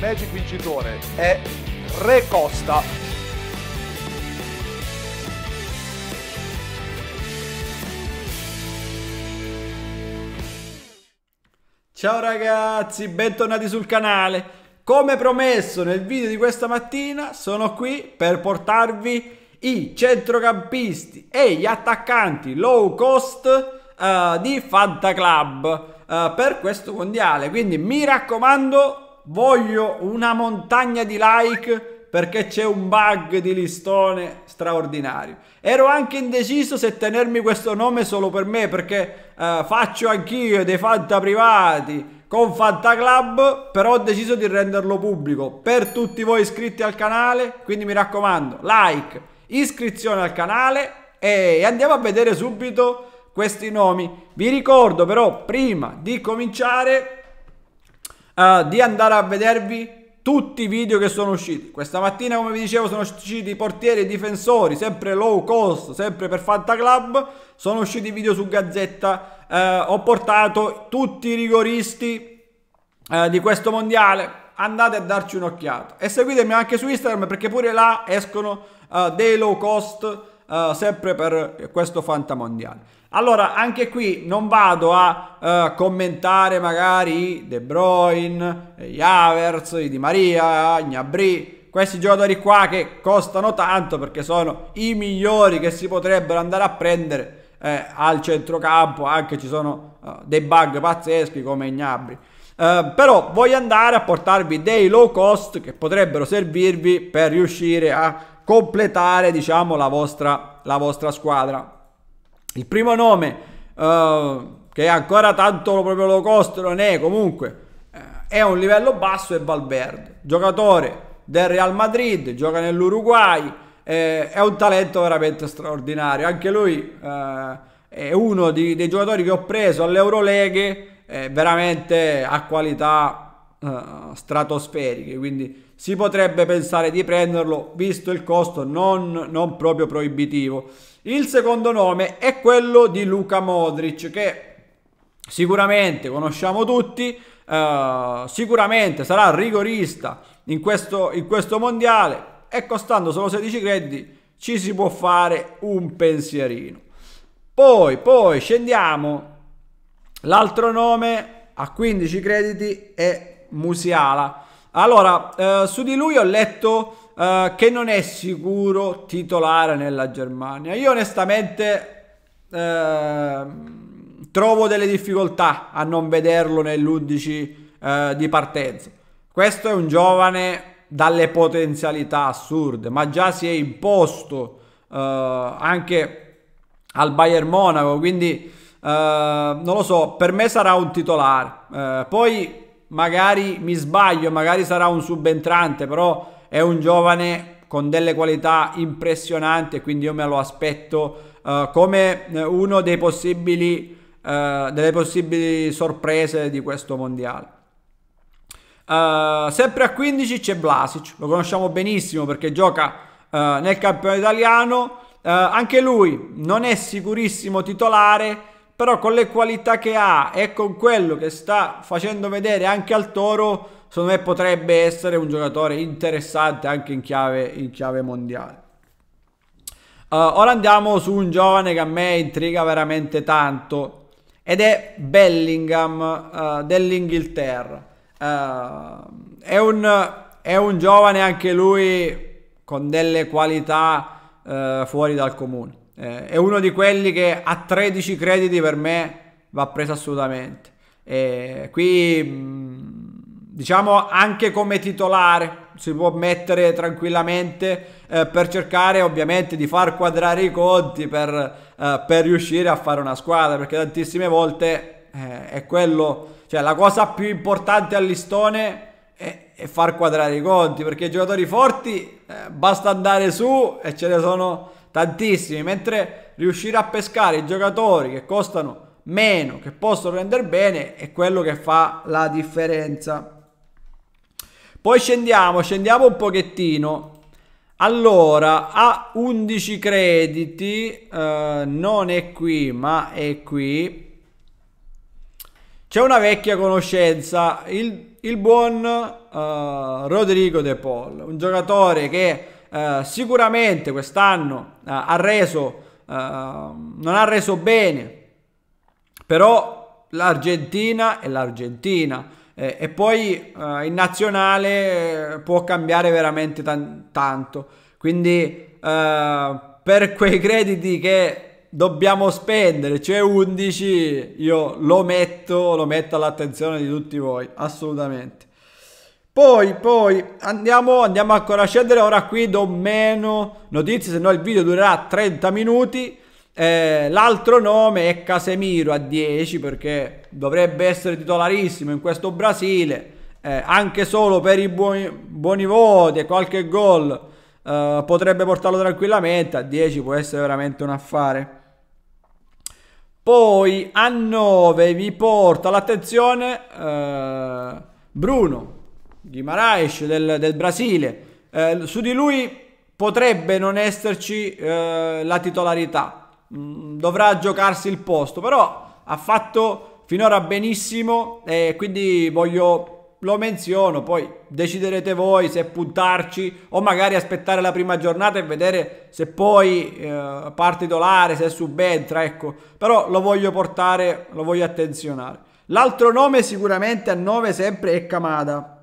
Magic vincitore è Re Costa. Ciao ragazzi, bentornati sul canale. Come promesso nel video di questa mattina sono qui per portarvi i centrocampisti e gli attaccanti low cost uh, di Fanta Club uh, per questo mondiale. Quindi mi raccomando voglio una montagna di like perché c'è un bug di listone straordinario. Ero anche indeciso se tenermi questo nome solo per me perché eh, faccio anch'io dei fanta privati con Fanta Club, però ho deciso di renderlo pubblico per tutti voi iscritti al canale, quindi mi raccomando, like, iscrizione al canale e andiamo a vedere subito questi nomi. Vi ricordo però prima di cominciare uh, di andare a vedervi tutti i video che sono usciti. Questa mattina, come vi dicevo, sono usciti i portieri e i difensori, sempre low cost, sempre per Fanta Club. Sono usciti video su Gazzetta. Eh, ho portato tutti i rigoristi eh, di questo mondiale. Andate a darci un'occhiata e seguitemi anche su Instagram perché pure là escono eh, dei low cost eh, sempre per questo Fanta Mondiale. Allora, anche qui non vado a uh, commentare magari De Bruyne, gli Havertz, Di Maria, Gnabry, questi giocatori qua che costano tanto perché sono i migliori che si potrebbero andare a prendere eh, al centrocampo, anche ci sono uh, dei bug pazzeschi come Gnabry. Uh, però voglio andare a portarvi dei low cost che potrebbero servirvi per riuscire a completare diciamo la vostra, la vostra squadra il primo nome, eh, che ancora tanto proprio lo costo non è comunque, eh, è un livello basso, è Valverde, giocatore del Real Madrid, gioca nell'Uruguay, eh, è un talento veramente straordinario. Anche lui eh, è uno di, dei giocatori che ho preso all'Euroleghe, eh, veramente a qualità eh, stratosferiche, quindi si potrebbe pensare di prenderlo visto il costo non, non proprio proibitivo. Il secondo nome è quello di Luca Modric che sicuramente conosciamo tutti, uh, sicuramente sarà rigorista in questo, in questo mondiale e costando solo 16 crediti ci si può fare un pensierino. Poi, poi scendiamo. L'altro nome a 15 crediti è Musiala. Allora, eh, su di lui ho letto eh, che non è sicuro titolare nella Germania. Io onestamente eh, trovo delle difficoltà a non vederlo nell'11 eh, di partenza. Questo è un giovane dalle potenzialità assurde, ma già si è imposto eh, anche al Bayern Monaco, quindi eh, non lo so, per me sarà un titolare. poi magari mi sbaglio, magari sarà un subentrante, però è un giovane con delle qualità impressionanti e quindi io me lo aspetto uh, come eh, uno dei possibili, uh, delle possibili sorprese di questo mondiale. Uh, sempre a 15 c'è Vlasic, lo conosciamo benissimo perché gioca nel campionato italiano, anche lui non è sicurissimo titolare, però con le qualità che ha e con quello che sta facendo vedere anche al Toro, secondo me potrebbe essere un giocatore interessante anche in chiave, in chiave mondiale. Uh, ora andiamo su un giovane che a me intriga veramente tanto ed è Bellingham uh, dell'Inghilterra. Uh, è, un, è, un, giovane anche lui con delle qualità fuori dal comune. Eh, è uno di quelli che a 13 crediti per me va preso assolutamente. E qui mm, diciamo anche come titolare si può mettere tranquillamente eh, per cercare ovviamente di far quadrare i conti per, eh, per riuscire a fare una squadra perché tantissime volte eh, è quello cioè la cosa più importante all'istone è, è far quadrare i conti perché i giocatori forti eh, basta andare su e ce ne sono tantissimi, mentre riuscire a pescare i giocatori che costano meno, che possono rendere bene, è quello che fa la differenza. Poi scendiamo, scendiamo un pochettino. Allora, a 11 crediti, eh, non è qui, ma è qui. C'è una vecchia conoscenza, il, il buon eh, Rodrigo De Paul, un giocatore che eh, sicuramente quest'anno eh, ha reso, eh, non ha reso bene, però l'Argentina è l'Argentina. Eh, e poi in nazionale può cambiare veramente tan- tanto. Quindi per quei crediti che dobbiamo spendere, cioè 11, io lo metto, lo metto all'attenzione di tutti voi, assolutamente. Poi, poi andiamo, andiamo ancora a scendere. Ora qui do meno notizie, se no il video durerà 30 minuti. Eh, l'altro nome è Casemiro a 10 perché dovrebbe essere titolarissimo in questo Brasile. Eh, anche solo per i buoni, buoni voti e qualche gol eh, potrebbe portarlo tranquillamente. A 10 può essere veramente un affare. Poi a 9 vi porta l'attenzione eh, Bruno Guimaraes del, del Brasile, eh, su di lui potrebbe non esserci eh, la titolarità, mm, dovrà giocarsi il posto, però ha fatto finora benissimo e quindi voglio lo menziono, poi deciderete voi se puntarci o magari aspettare la prima giornata e vedere se poi eh, parte titolare, se subentra, ecco, però lo voglio portare, lo voglio attenzionare. L'altro nome sicuramente a 9 sempre è Camada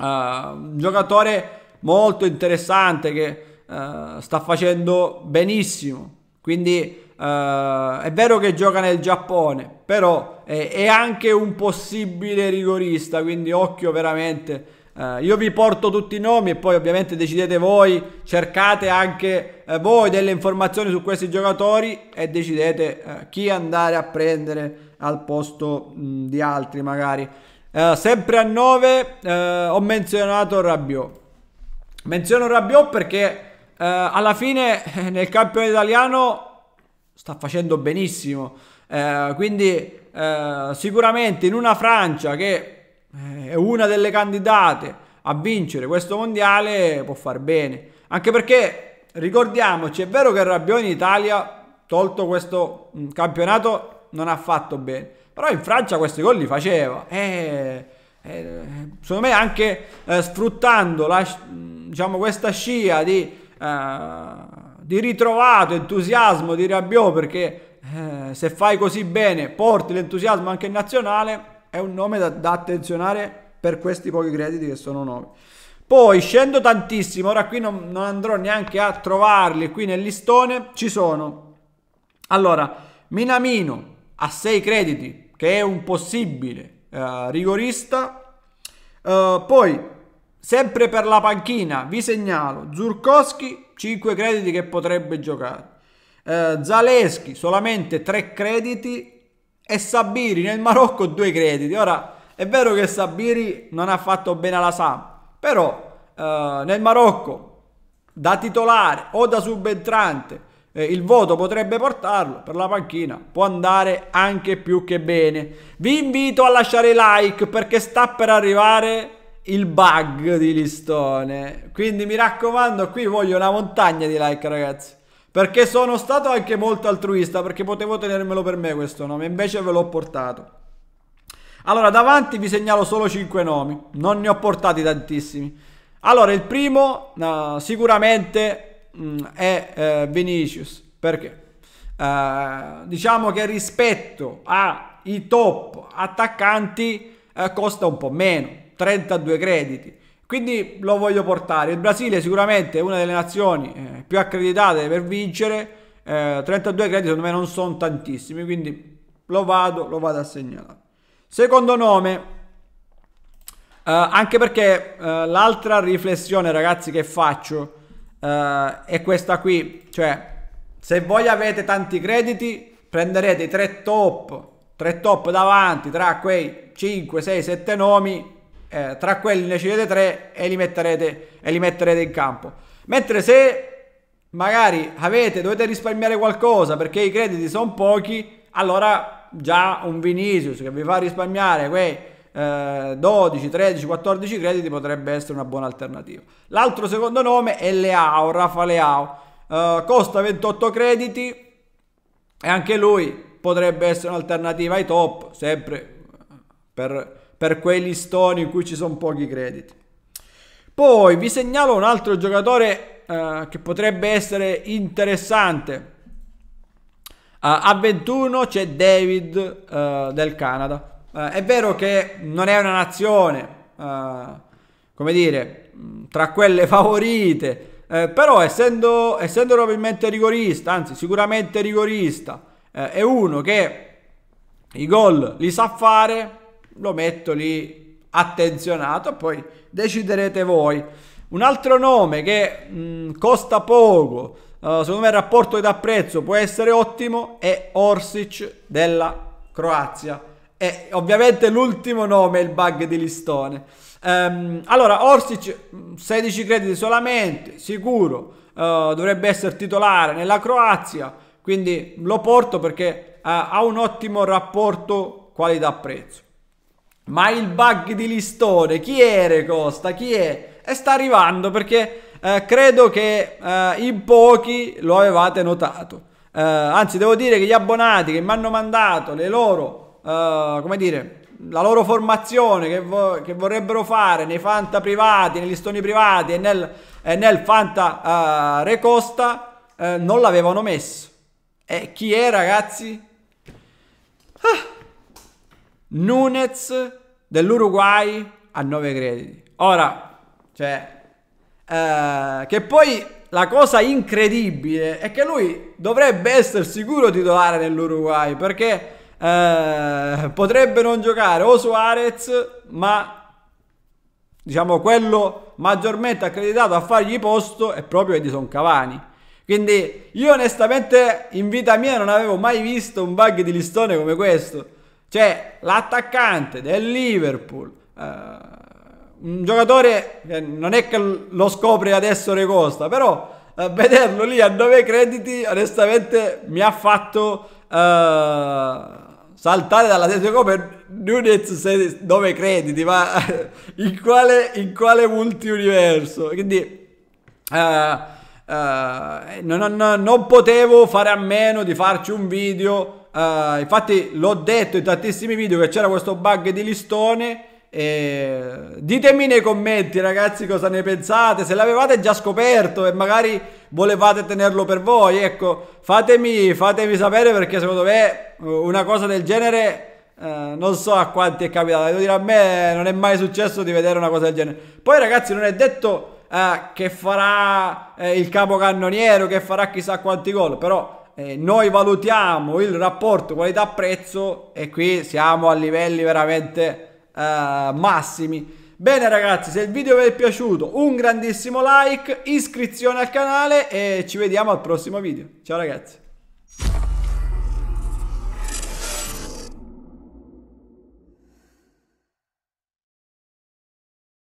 un eh, giocatore molto interessante che uh, sta facendo benissimo. Quindi Uh, è vero che gioca nel Giappone, però è, è, anche un possibile rigorista, quindi occhio veramente. Uh, io vi porto tutti i nomi e poi ovviamente decidete voi, cercate anche uh, voi delle informazioni su questi giocatori e decidete chi andare a prendere al posto mh, di altri magari. Eh, sempre a 9 uh, eh, ho menzionato Rabiot. Menziono Rabiot perché uh, alla fine nel campionato italiano sta facendo benissimo. quindi sicuramente in una Francia che è una delle candidate a vincere questo mondiale può far bene. Anche perché ricordiamoci, è vero che Rabiot in Italia, tolto questo mm, campionato, non ha fatto bene. Però in Francia questi gol li faceva. E, eh, e, eh, secondo me anche eh, sfruttando la, diciamo, questa scia di, eh, di, ritrovato entusiasmo di Rabiot, perché eh, se fai così bene porti l'entusiasmo anche in nazionale, è un nome da, da attenzionare per questi pochi crediti che sono nuovi. Poi scendo tantissimo, ora qui non, non, andrò neanche a trovarli qui nel listone, ci sono. Allora, Minamino, a 6 crediti, che è un possibile uh, rigorista. Uh, poi, sempre per la panchina, vi segnalo Zurkowski, 5 crediti che potrebbe giocare. Uh, eh, Zaleschi, solamente 3 crediti. E Sabiri nel Marocco 2 crediti. Ora, è vero che Sabiri non ha fatto bene alla Sam, però nel Marocco da titolare o da subentrante eh, il voto potrebbe portarlo per la panchina, può andare anche più che bene. Vi invito a lasciare like perché sta per arrivare il bug di listone. Quindi mi raccomando, qui voglio una montagna di like, ragazzi. Perché sono stato anche molto altruista, perché potevo tenermelo per me questo nome, invece ve l'ho portato. Allora, davanti vi segnalo solo 5 nomi, non ne ho portati tantissimi. Allora, il primo, uh, sicuramente mh, mm, è uh, Vinicius perché uh, diciamo che rispetto ai top attaccanti uh, costa un po' meno 32 crediti quindi lo voglio portare il Brasile sicuramente è una delle nazioni eh, più accreditate per vincere eh, 32 crediti secondo me non sono tantissimi quindi lo vado, lo vado a segnalare secondo nome Uh, anche perché uh, l'altra riflessione, ragazzi, che faccio Uh, e questa qui, cioè, se voi avete tanti crediti, prenderete i tre top, tre top davanti tra quei 5, 6, 7 nomi, eh, tra quelli ne scegliete tre e li metterete, e li metterete in campo. Mentre se magari avete, dovete risparmiare qualcosa perché i crediti sono pochi, allora già un Vinicius che vi fa risparmiare quei 12, 13, 14 crediti potrebbe essere una buona alternativa. L'altro secondo nome è Leao, Rafa Leao, eh, costa 28 crediti e anche lui potrebbe essere un'alternativa ai top, sempre per, per quei listoni in cui ci sono pochi crediti. Poi vi segnalo un altro giocatore eh, che potrebbe essere interessante. Uh, a 21 c'è David uh, del Canada. Uh, è vero che non è una nazione, uh, come dire, tra quelle favorite, eh, però essendo, essendo, probabilmente rigorista, anzi sicuramente rigorista, eh, è uno che i gol li sa fare, lo metto lì attenzionato, poi deciderete voi. Un altro nome che mh, costa poco, eh, secondo me il rapporto di apprezzo può essere ottimo, è Orsic della Croazia. E eh, ovviamente l'ultimo nome è il bug di listone. Um, allora, Orsic 16 crediti solamente, sicuro, uh, dovrebbe essere titolare nella Croazia, quindi lo porto perché uh, ha un ottimo rapporto qualità-prezzo. Ma il bug di listone, chi è Re Costa? Chi è? E sta arrivando perché uh, credo che in pochi lo avevate notato. anzi, devo dire che gli abbonati che mi hanno mandato le loro eh, come dire, la loro formazione che, vo- che, vorrebbero fare nei fanta privati, negli stoni privati e nel, e nel fanta uh, eh, Recosta uh, eh, non l'avevano messo. E chi è, ragazzi? Ah. Nunez dell'Uruguay a 9 crediti. Ora, cioè, eh, che poi la cosa incredibile è che lui dovrebbe essere sicuro titolare nell'Uruguay perché eh, potrebbe non giocare o Suarez, ma diciamo quello maggiormente accreditato a fargli posto è proprio Edison Cavani. Quindi io onestamente in vita mia non avevo mai visto un bug di listone come questo. Cioè l'attaccante del Liverpool, eh, un giocatore che non è che lo scopre adesso Recosta, però eh, vederlo lì a 9 crediti onestamente mi ha fatto... Eh, saltare dalla dall'Atletico per Nunez dove crediti, ma in quale, in quale multiuniverso? Quindi... Uh, Uh, non, non, non, potevo fare a meno di farci un video. Uh, infatti, l'ho detto in tantissimi video che c'era questo bug di listone. E ditemi nei commenti ragazzi cosa ne pensate, se l'avevate già scoperto e magari volevate tenerlo per voi, ecco, fatemi, fatemi sapere perché secondo me eh, una cosa del genere eh, non so a quanti è capitata, devo dire a me non è mai successo di vedere una cosa del genere. Poi ragazzi non è detto eh, che farà eh, il capocannoniere che farà chissà quanti gol, però eh, noi valutiamo il rapporto qualità-prezzo e qui siamo a livelli veramente eh, massimi. Bene ragazzi, se il video vi è piaciuto un grandissimo like, iscrizione al canale e ci vediamo al prossimo video. Ciao ragazzi!